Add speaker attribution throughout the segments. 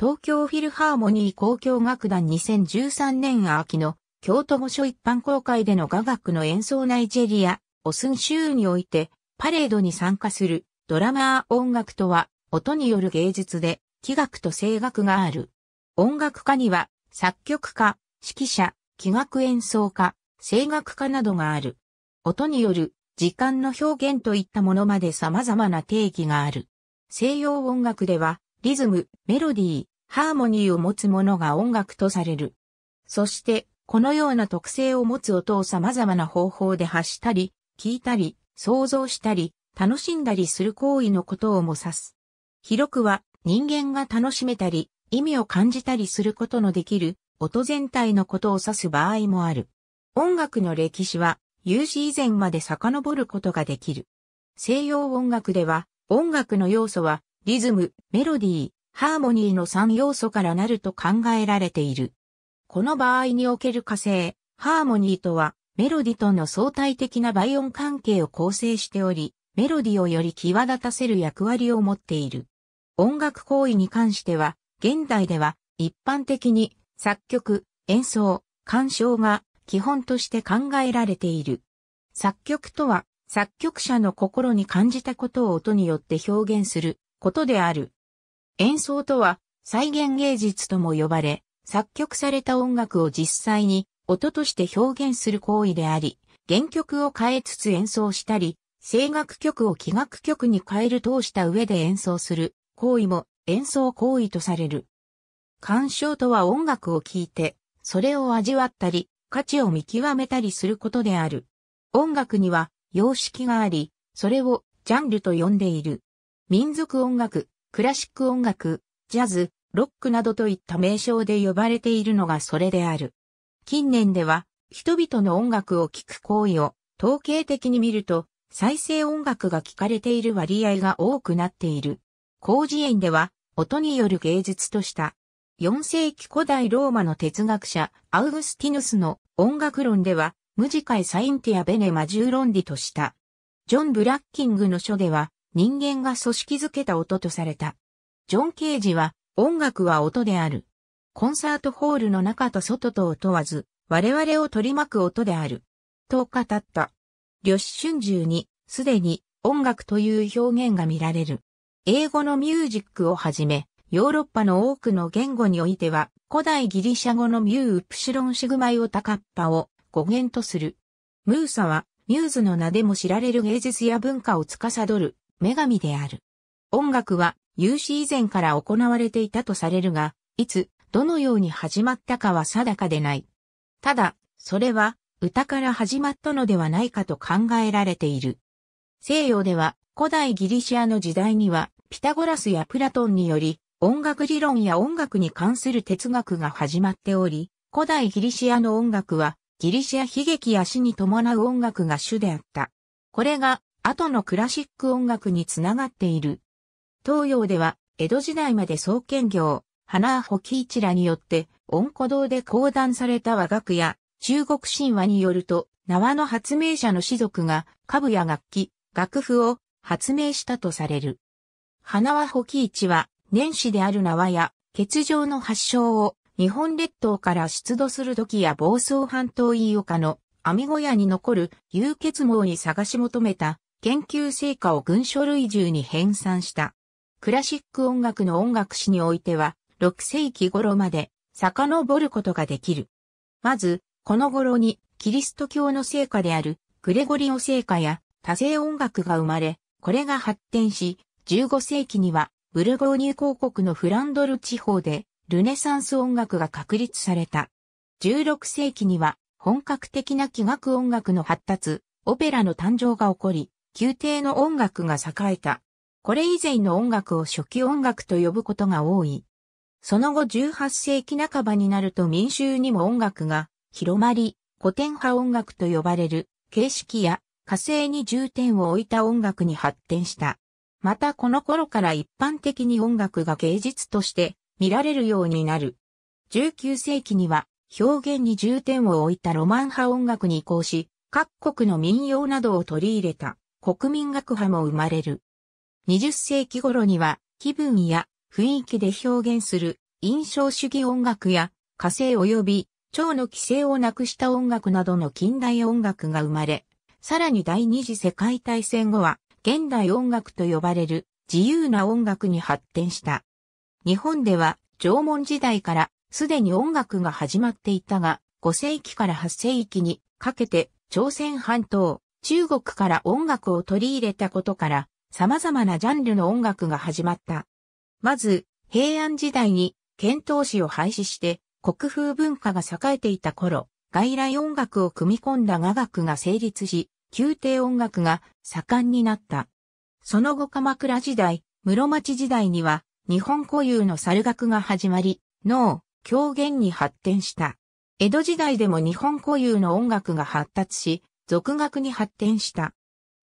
Speaker 1: 東京フィルハーモニー交響楽団2013年秋の京都御所一般公開での雅楽の演奏ナイジェリア、オスン州においてパレードに参加するドラマー音楽とは音による芸術で器楽と声楽がある。音楽家には作曲家、指揮者、器楽演奏家、声楽家などがある。音による時間の表現といったものまで様々な定義がある。西洋音楽ではリズム、メロディー、ハーモニーを持つものが音楽とされる。そして、このような特性を持つ音を様々な方法で発したり、聞いたり、想像したり、楽しんだりする行為のことをも指す。広くは、人間が楽しめたり、意味を感じたりすることのできる、音全体のことを指す場合もある。音楽の歴史は、有史以前まで遡ることができる。西洋音楽では、音楽の要素は、リズム、メロディー、ハーモニーの3要素からなると考えられている。この場合における火星、ハーモニーとは、メロディとの相対的な倍音関係を構成しており、メロディをより際立たせる役割を持っている。音楽行為に関しては、現代では一般的に作曲、演奏、鑑賞が基本として考えられている。作曲とは、作曲者の心に感じたことを音によって表現することである。演奏とは再現芸術とも呼ばれ、作曲された音楽を実際に音として表現する行為であり、原曲を変えつつ演奏したり、声楽曲を器楽曲に変える通した上で演奏する行為も演奏行為とされる。鑑賞とは音楽を聴いて、それを味わったり、価値を見極めたりすることである。音楽には様式があり、それをジャンルと呼んでいる。民族音楽、クラシック音楽、ジャズ、ロックなどといった名称で呼ばれているのがそれである。近年では、人々の音楽を聴く行為を統計的に見ると、再生音楽が聴かれている割合が多くなっている。広辞苑では、音による芸術とした。4世紀古代ローマの哲学者、アウグスティヌスの音楽論では、ムジカイサインティアベネマジューロンディとした。ジョン・ブラッキングの書では、人間が組織づけた音とされた。ジョン・ケージは、音楽は音である。コンサートホールの中と外とを問わず、我々を取り巻く音である。と語った。呂子春秋に、すでに音楽という表現が見られる。英語のミュージックをはじめ、ヨーロッパの多くの言語においては、古代ギリシャ語のミューウプシロンシグマイオタカッパを語源とする。ムーサは、ミューズの名でも知られる芸術や文化を司る女神である。音楽は有史以前から行われていたとされるが、いつ、どのように始まったかは定かでない。ただ、それは歌から始まったのではないかと考えられている。西洋では古代ギリシアの時代にはピタゴラスやプラトンにより音楽理論や音楽に関する哲学が始まっており、古代ギリシアの音楽はギリシア悲劇や死に伴う音楽が主であった。これが後のクラシック音楽につながっている。東洋では、江戸時代まで創建業、花穂喜一らによって、音鼓堂で講談された和楽や、中国神話によると、縄の発明者の士族が、株や楽器、楽譜を発明したとされる。花輪保喜一は、年始である縄や、欠場の発祥を、日本列島から出土する時や房総半島飯岡の、網小屋に残る、有血網に探し求めた、研究成果を群書類中に編纂した。クラシック音楽の音楽史においては、6世紀頃まで遡ることができる。まず、この頃にキリスト教の聖歌であるグレゴリオ聖歌や多声音楽が生まれ、これが発展し、15世紀にはブルゴーニュ公国のフランドル地方でルネサンス音楽が確立された。16世紀には本格的な器楽音楽の発達、オペラの誕生が起こり、宮廷の音楽が栄えた。これ以前の音楽を初期音楽と呼ぶことが多い。その後18世紀半ばになると民衆にも音楽が広まり、古典派音楽と呼ばれる形式や火星に重点を置いた音楽に発展した。またこの頃から一般的に音楽が芸術として見られるようになる。19世紀には表現に重点を置いたロマン派音楽に移行し、各国の民謡などを取り入れた。国民学派も生まれる。20世紀頃には気分や雰囲気で表現する印象主義音楽や火星及び蝶の規制をなくした音楽などの近代音楽が生まれ、さらに第二次世界大戦後は現代音楽と呼ばれる自由な音楽に発展した。日本では縄文時代からすでに音楽が始まっていたが、5世紀から8世紀にかけて朝鮮半島、中国から音楽を取り入れたことから、様々なジャンルの音楽が始まった。まず、平安時代に、遣唐使を廃止して、国風文化が栄えていた頃、外来音楽を組み込んだ雅楽が成立し、宮廷音楽が盛んになった。その後鎌倉時代、室町時代には、日本固有の猿楽が始まり、脳、狂言に発展した。江戸時代でも日本固有の音楽が発達し、俗学に発展した。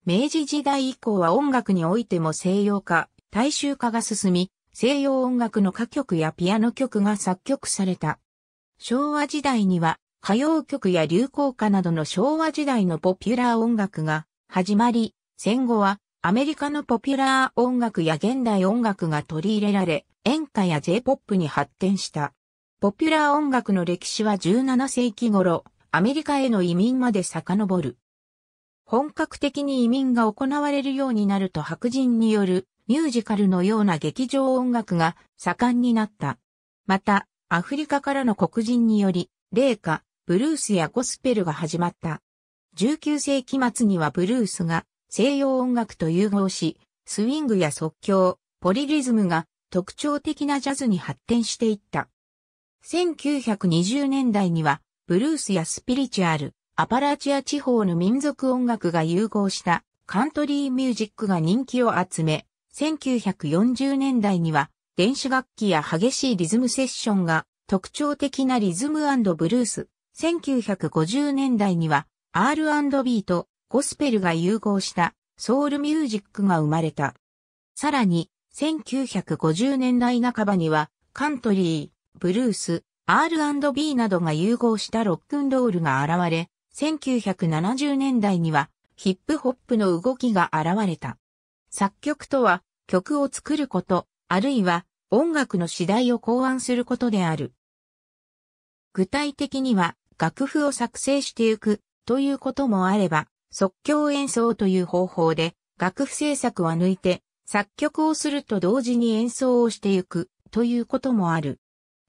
Speaker 1: 明治時代以降は音楽においても西洋化、大衆化が進み、西洋音楽の歌曲やピアノ曲が作曲された。昭和時代には歌謡曲や流行歌などの昭和時代のポピュラー音楽が始まり、戦後はアメリカのポピュラー音楽や現代音楽が取り入れられ、演歌や J-POP に発展した。ポピュラー音楽の歴史は17世紀頃、アメリカへの移民まで遡る。本格的に移民が行われるようになると白人によるミュージカルのような劇場音楽が盛んになった。また、アフリカからの黒人により、霊歌、ブルースやゴスペルが始まった。19世紀末にはブルースが西洋音楽と融合し、スウィングや即興、ポリリズムが特徴的なジャズに発展していった。1920年代にはブルースやスピリチュアル、アパラチア地方の民族音楽が融合したカントリーミュージックが人気を集め、1940年代には電子楽器や激しいリズムセッションが特徴的なリズムブルース、1950年代には R&B とゴスペルが融合したソウルミュージックが生まれた。さらに、1950年代半ばにはカントリー、ブルース、R&B などが融合したロックンロールが現れ、1970年代にはヒップホップの動きが現れた。作曲とは曲を作ること、あるいは音楽の次第を考案することである。具体的には楽譜を作成していくということもあれば、即興演奏という方法で楽譜制作は抜いて作曲をすると同時に演奏をしていくということもある。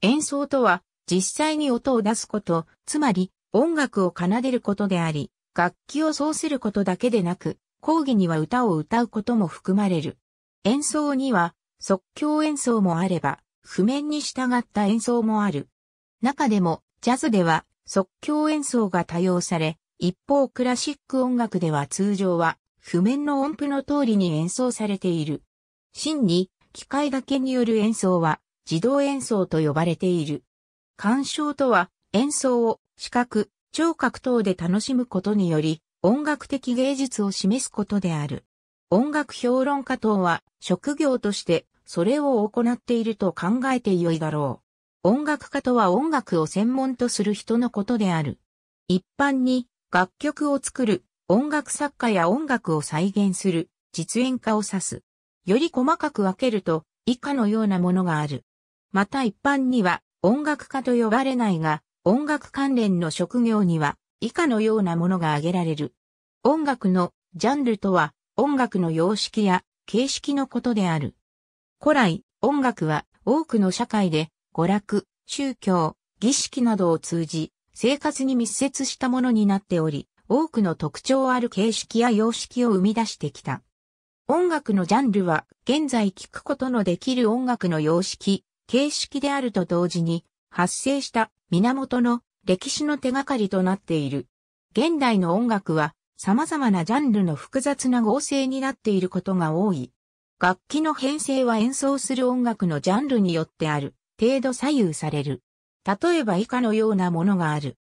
Speaker 1: 演奏とは実際に音を出すこと、つまり音楽を奏でることであり、楽器を奏することだけでなく、講義には歌を歌うことも含まれる。演奏には即興演奏もあれば、譜面に従った演奏もある。中でも、ジャズでは即興演奏が多用され、一方クラシック音楽では通常は譜面の音符の通りに演奏されている。真に、機械だけによる演奏は自動演奏と呼ばれている。鑑賞とは演奏を視覚、聴覚等で楽しむことにより音楽的芸術を示すことである。音楽評論家等は職業としてそれを行っていると考えてよいだろう。音楽家とは音楽を専門とする人のことである。一般に楽曲を作る、音楽作家や音楽を再現する、実演家を指す。より細かく分けると以下のようなものがある。また一般には音楽家と呼ばれないが、音楽関連の職業には以下のようなものが挙げられる。音楽のジャンルとは音楽の様式や形式のことである。古来、音楽は多くの社会で娯楽、宗教、儀式などを通じ生活に密接したものになっており、多くの特徴ある形式や様式を生み出してきた。音楽のジャンルは現在聴くことのできる音楽の様式、形式であると同時に発生した源の歴史の手がかりとなっている。現代の音楽は様々なジャンルの複雑な合成になっていることが多い。楽器の編成は演奏する音楽のジャンルによってある程度左右される。例えば以下のようなものがある。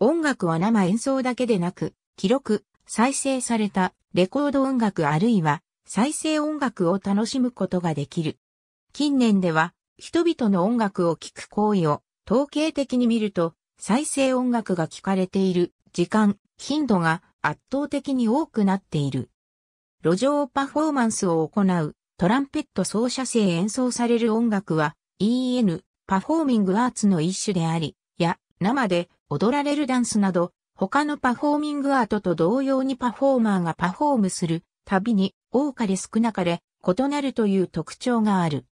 Speaker 1: 音楽は生演奏だけでなく、記録、再生されたレコード音楽あるいは再生音楽を楽しむことができる。近年では人々の音楽を聴く行為を統計的に見ると、再生音楽が聴かれている時間、頻度が圧倒的に多くなっている。路上パフォーマンスを行うトランペット奏者生演奏される音楽は EN パフォーミングアーツの一種であり、や生で踊られるダンスなど他のパフォーミングアートと同様にパフォーマーがパフォームするたびに多かれ少なかれ異なるという特徴がある。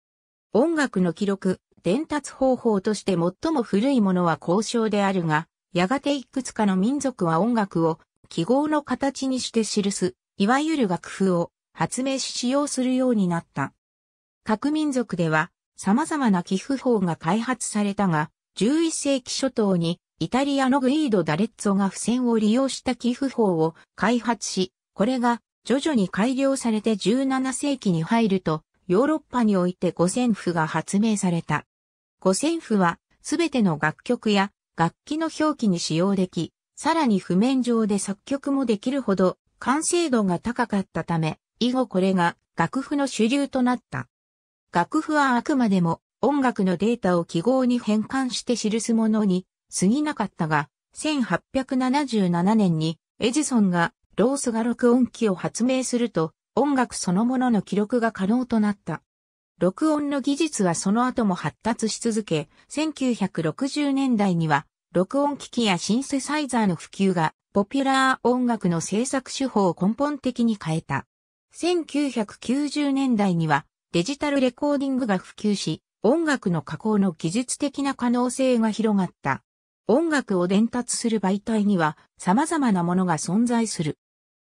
Speaker 1: 音楽の記録、伝達方法として最も古いものは交渉であるが、やがていくつかの民族は音楽を記号の形にして記す、いわゆる楽譜を発明し使用するようになった。各民族では様々な寄付法が開発されたが、11世紀初頭にイタリアのグイード・ダレッツォが付箋を利用した寄付法を開発し、これが徐々に改良されて17世紀に入るとヨーロッパにおいて五線譜が発明された。五線譜は、すべての楽曲や楽器の表記に使用でき、さらに譜面上で作曲もできるほど完成度が高かったため、以後これが楽譜の主流となった。楽譜はあくまでも音楽のデータを記号に変換して記すものに過ぎなかったが、1877年にエジソンがロースが録音機を発明すると、音楽そのものの記録が可能となった。録音の技術はその後も発達し続け、1960年代には、録音機器やシンセサイザーの普及が、ポピュラー音楽の制作手法を根本的に変えた。1990年代には、デジタルレコーディングが普及し、音楽の加工の技術的な可能性が広がった。音楽を伝達する媒体には様々なものが存在する。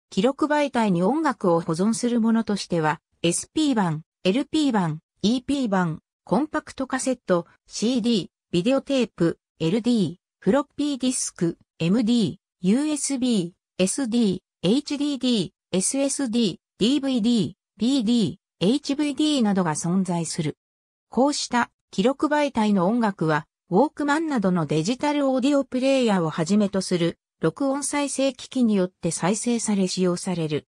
Speaker 1: 記録媒体に音楽を保存するものとしては、SP 版、LP 版、EP 版、コンパクトカセット、CD、ビデオテープ、LD、フロッピーディスク、MD、USB、SD、HDD、SSD、DVD、BD、HVD などが存在する。こうした記録媒体の音楽は、ウォークマンなどのデジタルオーディオプレイヤーをはじめとする録音再生機器によって再生され使用される。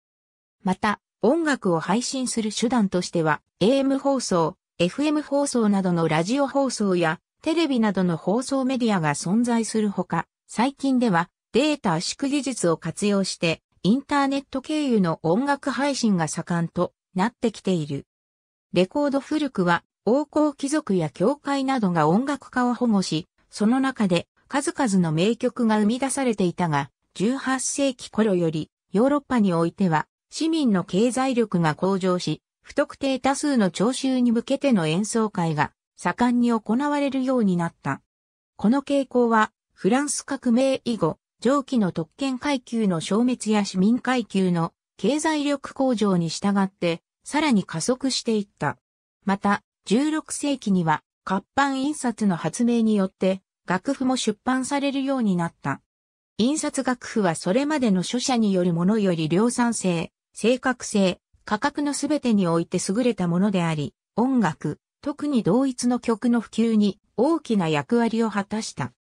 Speaker 1: また、音楽を配信する手段としては、AM 放送、FM 放送などのラジオ放送や、テレビなどの放送メディアが存在するほか、最近ではデータ圧縮技術を活用して、インターネット経由の音楽配信が盛んとなってきている。レコード古くは、王侯貴族や教会などが音楽家を保護し、その中で数々の名曲が生み出されていたが、18世紀頃よりヨーロッパにおいては市民の経済力が向上し、不特定多数の聴衆に向けての演奏会が盛んに行われるようになった。この傾向はフランス革命以後、上記の特権階級の消滅や市民階級の経済力向上に従ってさらに加速していった。また、16世紀には活版印刷の発明によって楽譜も出版されるようになった。印刷楽譜はそれまでの書写によるものより量産性、正確性、価格のすべてにおいて優れたものであり、音楽、特に同一の曲の普及に大きな役割を果たした。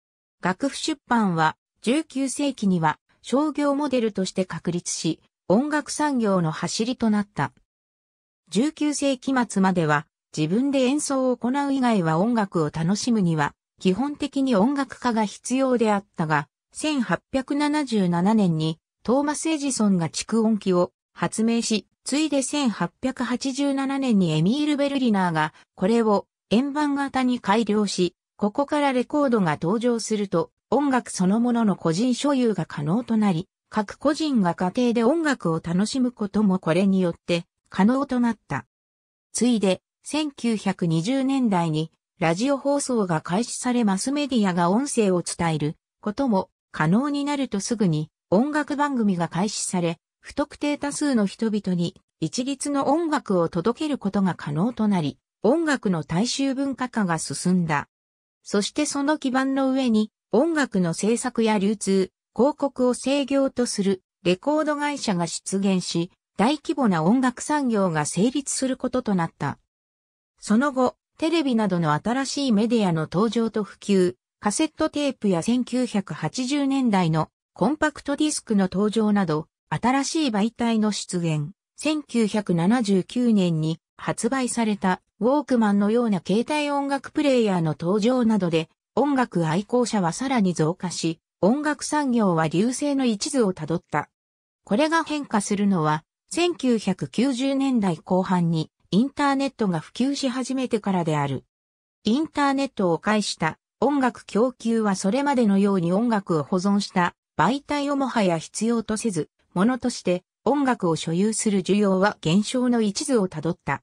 Speaker 1: 楽譜出版は19世紀には商業モデルとして確立し、音楽産業の走りとなった。19世紀末までは自分で演奏を行う以外は音楽を楽しむには基本的に音楽家が必要であったが、1877年にトーマス・エジソンが蓄音機を発明し、ついで1887年にエミール・ベルリナーがこれを円盤型に改良し、ここからレコードが登場すると音楽そのものの個人所有が可能となり、各個人が家庭で音楽を楽しむこともこれによって可能となった。ついで1920年代にラジオ放送が開始されマスメディアが音声を伝えることも可能になるとすぐに音楽番組が開始され、不特定多数の人々に一律の音楽を届けることが可能となり、音楽の大衆文化化が進んだ。そしてその基盤の上に音楽の制作や流通、広告を制御とするレコード会社が出現し、大規模な音楽産業が成立することとなった。その後、テレビなどの新しいメディアの登場と普及、カセットテープや1980年代のコンパクトディスクの登場など、新しい媒体の出現。1979年に発売されたウォークマンのような携帯音楽プレイヤーの登場などで、音楽愛好者はさらに増加し、音楽産業は流星の一途をたどった。これが変化するのは、1990年代後半にインターネットが普及し始めてからである。インターネットを介した音楽供給はそれまでのように音楽を保存した媒体をもはや必要とせず、ものとして音楽を所有する需要は減少の一途をたどった。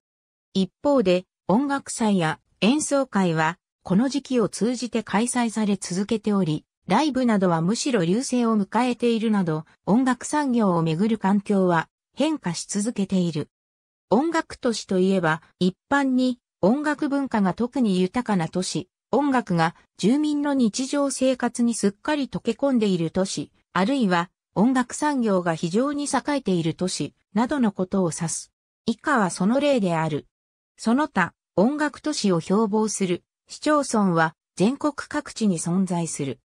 Speaker 1: 一方で音楽祭や演奏会はこの時期を通じて開催され続けており、ライブなどはむしろ流星を迎えているなど、音楽産業をめぐる環境は変化し続けている。音楽都市といえば、一般に音楽文化が特に豊かな都市、音楽が住民の日常生活にすっかり溶け込んでいる都市、あるいは音楽産業が非常に栄えている都市、などのことを指す。以下はその例である。その他、音楽都市を標榜する市町村は全国各地に存在する。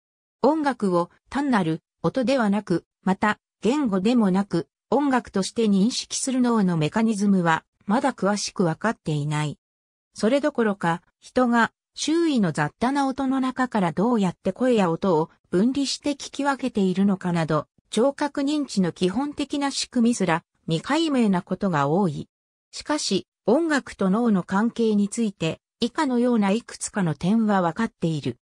Speaker 1: 音楽を単なる音ではなく、また言語でもなく、音楽として認識する脳のメカニズムは、まだ詳しくわかっていない。それどころか、人が周囲の雑多な音の中からどうやって声や音を分離して聞き分けているのかなど、聴覚認知の基本的な仕組みすら未解明なことが多い。しかし、音楽と脳の関係について、以下のようないくつかの点はわかっている。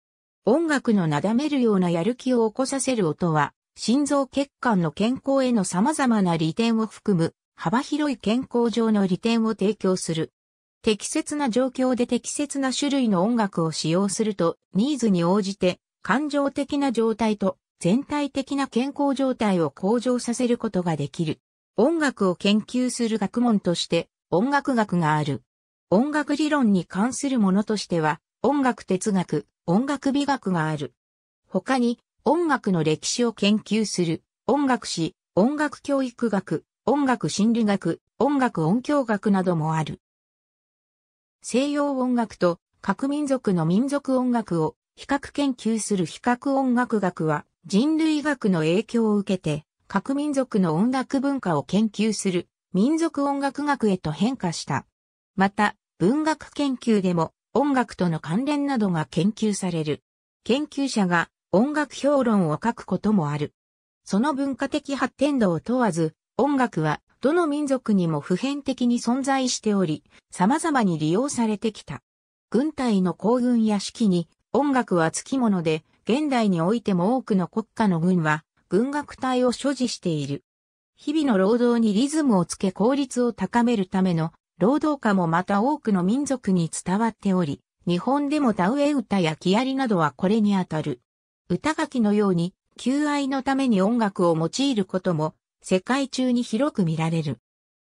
Speaker 1: 音楽のなだめるようなやる気を起こさせる音は、心臓血管の健康への様々な利点を含む幅広い健康上の利点を提供する。適切な状況で適切な種類の音楽を使用するとニーズに応じて感情的な状態と全体的な健康状態を向上させることができる。音楽を研究する学問として音楽学がある。音楽理論に関するものとしては音楽哲学、音楽美学がある。他に音楽の歴史を研究する、音楽史、音楽教育学、音楽心理学、音楽音響学などもある。西洋音楽と各民族の民族音楽を比較研究する比較音楽学は人類学の影響を受けて各民族の音楽文化を研究する民族音楽学へと変化した。また文学研究でも音楽との関連などが研究される。研究者が音楽評論を書くこともある。その文化的発展度を問わず、音楽はどの民族にも普遍的に存在しており、様々に利用されてきた。軍隊の行軍や式に音楽は付き物で、現代においても多くの国家の軍は軍楽隊を所持している。日々の労働にリズムをつけ効率を高めるための労働家もまた多くの民族に伝わっており、日本でも田植え歌や木りなどはこれにあたる。歌書きのように、求愛のために音楽を用いることも、世界中に広く見られる。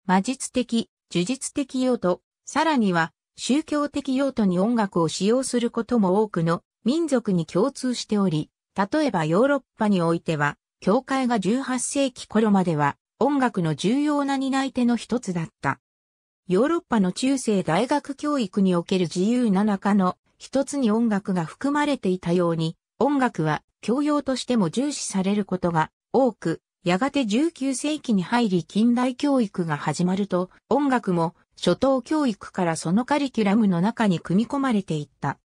Speaker 1: 魔術的、呪術的用途、さらには、宗教的用途に音楽を使用することも多くの民族に共通しており、例えばヨーロッパにおいては、教会が18世紀頃までは音楽の重要な担い手の一つだった。ヨーロッパの中世大学教育における自由な中の一つに音楽が含まれていたように、音楽は教養としても重視されることが多く、やがて19世紀に入り近代教育が始まると、音楽も初等教育からそのカリキュラムの中に組み込まれていった。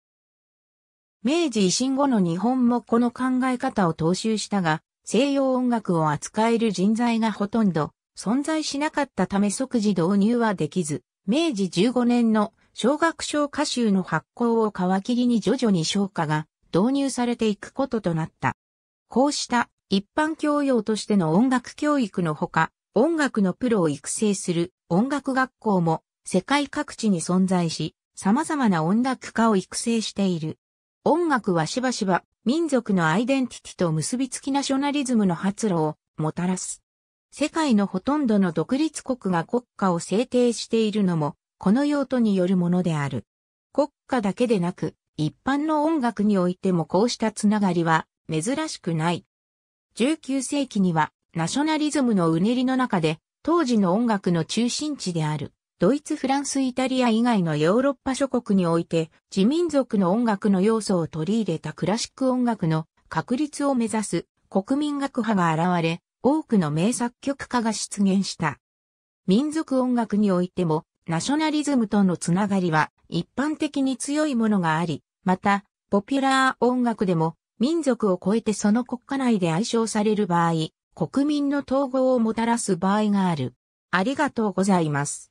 Speaker 1: 明治維新後の日本もこの考え方を踏襲したが、西洋音楽を扱える人材がほとんど存在しなかったため即時導入はできず、明治15年の小学小歌集の発行を皮切りに徐々に消化が導入されていくこととなった。こうした一般教養としての音楽教育のほか、音楽のプロを育成する音楽学校も世界各地に存在し、様々な音楽家を育成している。音楽はしばしば民族のアイデンティティと結びつきナショナリズムの発露をもたらす。世界のほとんどの独立国が国家を制定しているのも、この用途によるものである。国家だけでなく、一般の音楽においてもこうしたつながりは珍しくない。19世紀にはナショナリズムのうねりの中で当時の音楽の中心地であるドイツ、フランス、イタリア以外のヨーロッパ諸国において自民族の音楽の要素を取り入れたクラシック音楽の確立を目指す国民学派が現れ多くの名作曲家が出現した。民族音楽においてもナショナリズムとのつながりは一般的に強いものがあり、また、ポピュラー音楽でも民族を超えてその国家内で愛称される場合、国民の統合をもたらす場合がある。ありがとうございます。